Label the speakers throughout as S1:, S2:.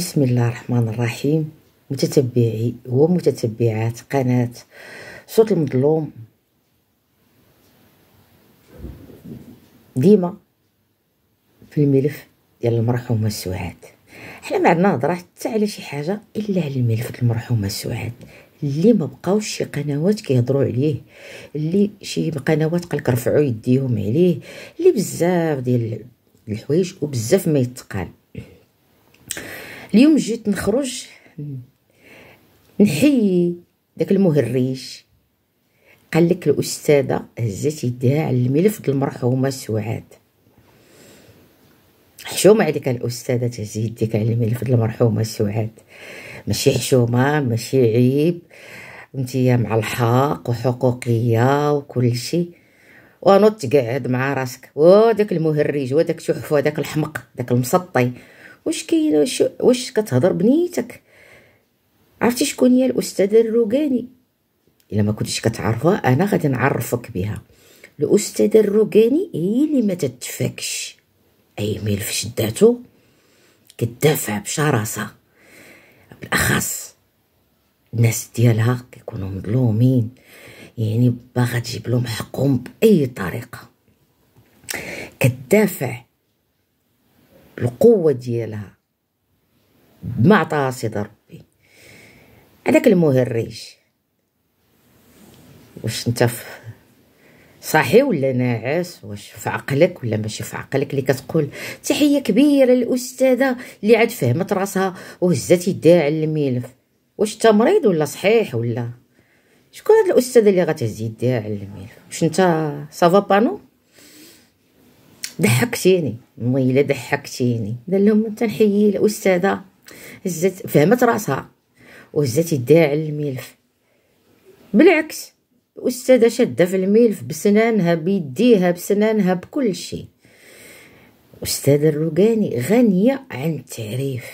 S1: بسم الله الرحمن الرحيم متتبعي ومتتبعات قناة صوت المظلوم ديما في الملف ديال المرحومة سعاد حنا ما عندنا هضره حتى على شي حاجه الا على الملف المرحومه سعاد اللي ما بقاوش شي قنوات كيهضروا عليه اللي شي قنوات قالك رفعوا يديهم عليه اللي بزاف ديال الحوايج وبزاف ما يتقال اليوم جيت نخرج نحيي داك المهرج قال لك الاستاذه هزات يديها على الملف ديال المرحومه سعاد حشومه عليك الاستاذه تهز يديك على الملف ديال المرحومه سعاد ماشي حشومه ماشي عيب انتيا مع الحق وحقوقيه وكل شيء وانا تقعد مع راسك وداك المهرج وداك شحف وداك الحمق داك المسطي واش كاين واش واش كتهضر بنيتك عرفتي شكون هي الاستاذه الروغاني الا ما كنتيش كتعرفها انا غادي نعرفك بها الاستاذه الروغاني هي اللي ما تتفكش اي ميل في شداتو كدافع بشراسه بالاخص الناس ديالها كيكونوا مظلومين يعني باغا تجيب لهم حقهم باي طريقه كدافع القوة ديالها عطاها سيد ربي هذاك المهرج واش انت صاحي ولا ناعس واش في عقلك ولا ماشي في عقلك اللي كتقول تحيه كبيره للاستاذه اللي عاد فهمت راسها وهزات يديها على الملف واش انت مريض ولا صحيح ولا شكون هاد الاستاذه اللي غتهز يديها على الملف واش انت سافا بانو ضحكتيني مي الا ضحكتيني قال لهم تنحيي الاستاذه هزت فهمت راسها وهزت يديها على الملف بالعكس الاستاذه شاده في الملف بسنانها بيديها بسنانها بكل شيء الاستاذه الروقاني غنيه عن التعريف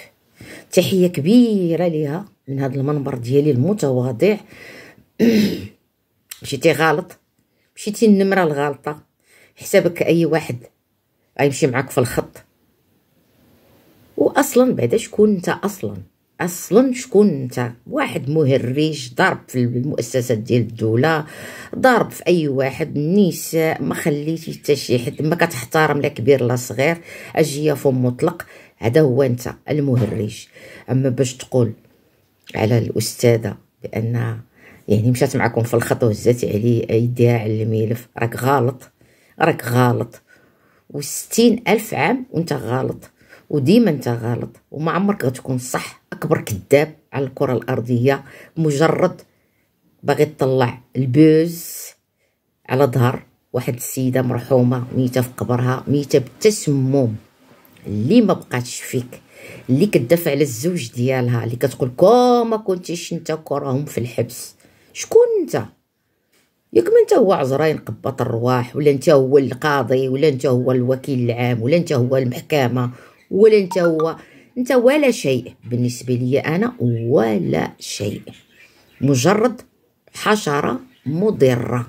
S1: تحيه كبيره ليها من هذا المنبر ديالي المتواضع مشيتي غلط مشيتي النمره الغالطه حسابك اي واحد غيمشي معاك في الخط واصلا بعدا شكون انت اصلا اصلا شكون انت واحد مهرج ضرب في المؤسسات ديال الدوله ضرب في اي واحد النساء ما خليتي حتى شي حد ما كتحترم لا كبير لا صغير اجيه فم مطلق هذا هو انت المهرج اما باش تقول على الاستاذه بانها يعني مشات معكم في الخط وهزات عليه يديها على الملف راك غلط راك غلط وستين ألف عام وانت غلط وديما انت غلط وما عمرك غتكون صح أكبر كذاب على الكرة الأرضية مجرد باغي تطلع البوز على ظهر واحد السيدة مرحومة ميتة في قبرها ميتة بتسموم اللي ما بقاتش فيك اللي كدافع على الزوج ديالها اللي كتقول كوما كنتيش انت كراهم في الحبس شكون انت ياك ما انت هو عزراين قبط الرواح ولا انت هو القاضي ولا انت هو الوكيل العام ولا انت هو المحكمه ولا انت هو انت ولا شيء بالنسبه لي انا ولا شيء مجرد حشره مضره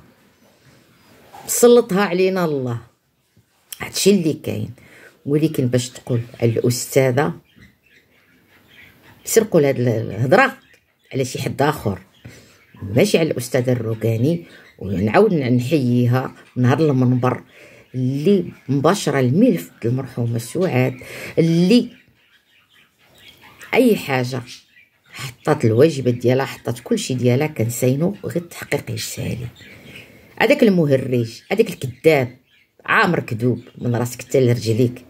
S1: سلطها علينا الله هادشي اللي كاين ولكن باش تقول على الاستاذه سير قول هاد الهضره على شي حد اخر ماشي على الاستاذ الروكاني ونعاود نحييها نهار المنبر اللي مباشرة الملف المرحومة سعاد اللي أي حاجة حطت الواجبات ديالها حطت كلشي ديالها كنساينو غير التحقيق يسالي هذاك المهرج هذاك الكذاب عامر كذوب من راسك حتى لرجليك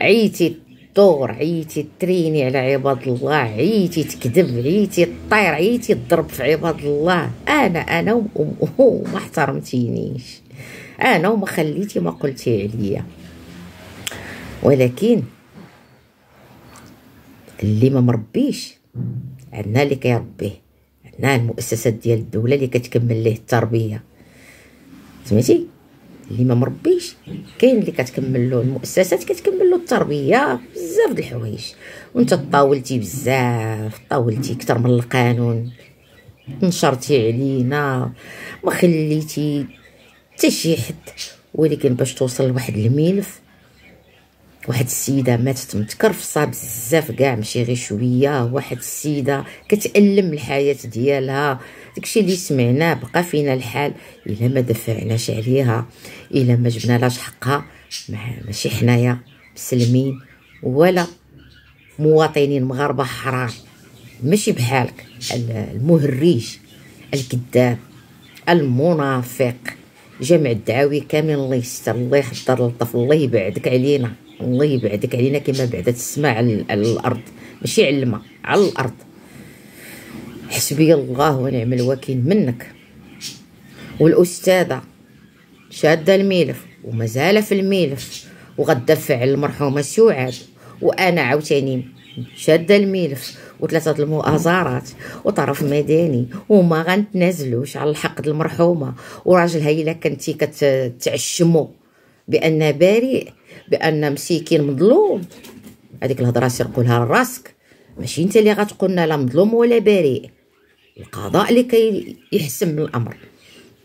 S1: عيتي الدور عيتي تريني على عباد الله عيتي تكذب عيتي طير عيتي تضرب في عباد الله انا انا وما احترمتينيش انا وما خليتي ما قلتي عليا ولكن اللي ما مربيش عندنا اللي كيربيه عندنا المؤسسات ديال الدوله اللي كتكمل ليه التربيه سمعتي اللي ما مربيش كاين اللي كتكمل له المؤسسات كتكمل له التربيه بزاف د الحوايج وانت طاولتي بزاف طاولتي اكثر من القانون نشرتي علينا ما خليتي حتى شي حد ولكن باش توصل لواحد الملف واحد السيده ماتت متكرفصه بزاف كاع ماشي غير شويه واحد السيده كتالم الحياه ديالها داكشي اللي سمعناه بقى فينا الحال الا ما دفعناش عليها الا ما جبنالاش حقها ماشي حنايا مسلمين ولا مواطنين مغاربه حرام ماشي بحالك المهريج الكذاب المنافق جمع الدعاوي كامل الله يستر الله يحضر لطف الله يبعدك علينا الله يبعدك علينا كما بعدت السماء على الارض ماشي على الماء على الارض حسبي الله ونعم الوكيل منك والاستاذه شاده الملف ومازال في الملف وغتدافع المرحومه سعاد وانا عاوتاني شاده الملف وثلاثه المؤازرات وطرف مدني وما غنتنازلوش على الحق المرحومه وراجلها الا كنتي كتعشمو بان بريء بان مسيكين مظلوم هذيك الهضره سير قولها لراسك ماشي انت اللي غتقولنا لا مظلوم ولا بريء القضاء اللي كيحسم يحسم الامر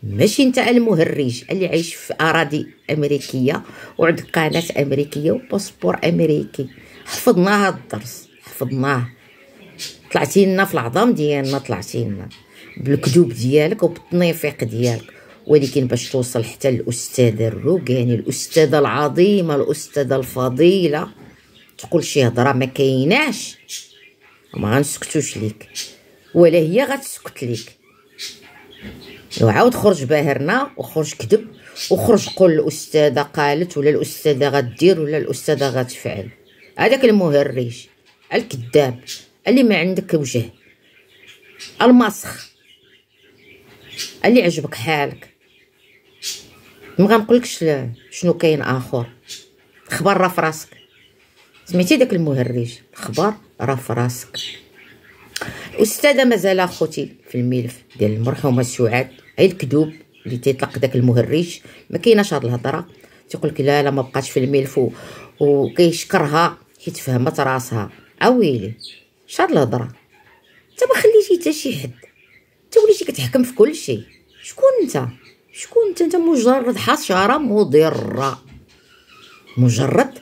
S1: ماشي انت المهرج اللي عايش في اراضي امريكيه وعندك قناه امريكيه وباسبور امريكي حفظنا هاد الدرس حفظناه طلعتي لنا في العظام ديالنا طلعتي لنا بالكذوب ديالك وبالتنفيق ديالك ولكن باش توصل حتى الاستاذه الروقاني الاستاذه العظيمه الاستاذه الفضيله تقول شي هضره ما كايناش ما غنسكتوش ليك ولا هي غتسكت ليك وعاود خرج باهرنا وخرج كذب وخرج قول الاستاذه قالت ولا الاستاذه غدير ولا الاستاذه غتفعل هذاك المهرج الكذاب اللي ما عندك وجه المسخ اللي عجبك حالك ما غنقولكش شنو كاين اخر خبر راه فراسك سمعتي داك المهرج خبر راه فراسك الاستاذه مازال اخوتي في الملف ديال المرحومه سعاد غير الكذوب اللي تيطلق داك المهرج ما كايناش هاد الهضره تيقول لك لا لا ما بقاش في الملف و... وكيشكرها حيت فهمت راسها اويلي شاد الهضره انت ما خليتي حتى شي حد انت وليتي كتحكم في كل شيء شكون انت شكون انت انت مجرد حشره مضره مجرد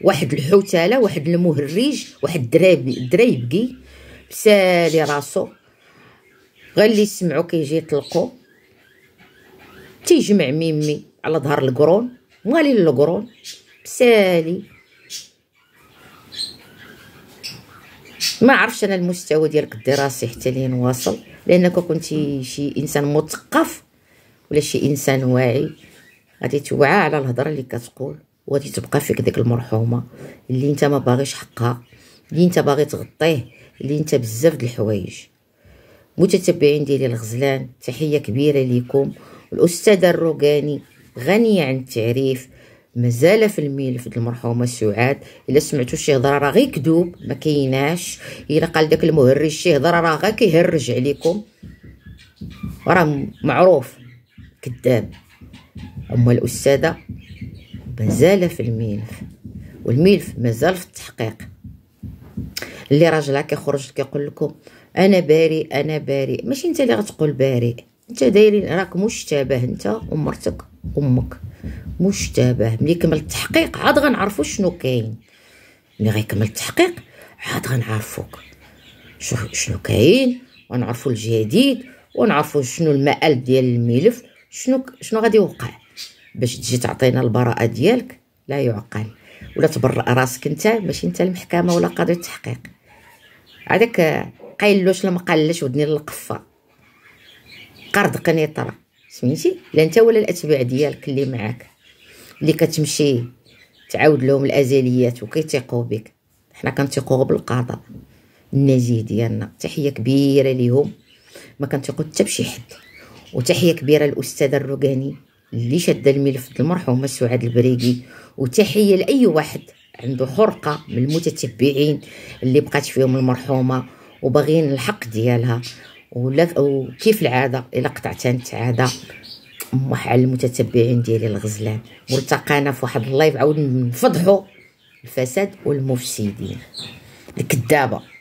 S1: واحد الحوتاله واحد المهرج واحد الدراب الدريبكي بسالي راسو غير اللي يسمعو كيجي يطلقو تيجمع ميمي على ظهر القرون موالي للقرون بسالي ما عرفش انا المستوى ديالك الدراسي حتى لين واصل لانك كنتي شي انسان مثقف ولا شي انسان واعي غادي توعى على الهضره اللي كتقول وغادي تبقى فيك ديك المرحومه اللي انت ما باغيش حقها اللي انت باغي تغطيه اللي انت بزاف د الحوايج متتبعين ديالي الغزلان تحيه كبيره ليكم الاستاذه الروغاني غنيه عن التعريف مازال في الملف د المرحومه سعاد الا سمعتو شي هضره راه غير كذوب ما كايناش الا قال داك المهرج شي هضره راه غير كيهرج عليكم راه معروف كذاب أما الأستاذة مازال في الملف والملف مازال في التحقيق اللي راجلها كيخرج كيقول لكم انا بريء انا بريء ماشي انت اللي غتقول بريء انت دايرين راك مشتبه انت ومرتك امك مشتبه ملي كمل التحقيق عاد غنعرفوا شنو كاين ملي غيكمل التحقيق عاد غنعرفوك شوف شنو كاين ونعرفوا الجديد ونعرفوا شنو المآل ديال الملف شنو شنو غادي يوقع باش تجي تعطينا البراءه ديالك لا يعقل ولا تبرأ راسك انت ماشي انت المحكمه ولا قاضي التحقيق هذاك قايلوش لما قالش ودني للقفه قرض قنيطره سميتي لا انت ولا الاتباع ديالك اللي معاك اللي كتمشي تعاود لهم الازليات وكيتيقوا بك حنا كنتيقوا بالقضاء النزيه ديالنا تحيه كبيره ليهم ما كنتيقوا حتى بشي حد وتحية كبيرة للأستاذة الروقاني اللي شادة الملف المرحومة سعاد البريقي وتحية لأي واحد عنده خرقة من المتتبعين اللي بقات فيهم المرحومة وباغيين الحق ديالها وكيف العادة إلا عادة نتعادة على المتتبعين ديالي الغزلان والتقانا في واحد اللايف عاود نفضحوا الفساد والمفسدين الكذابه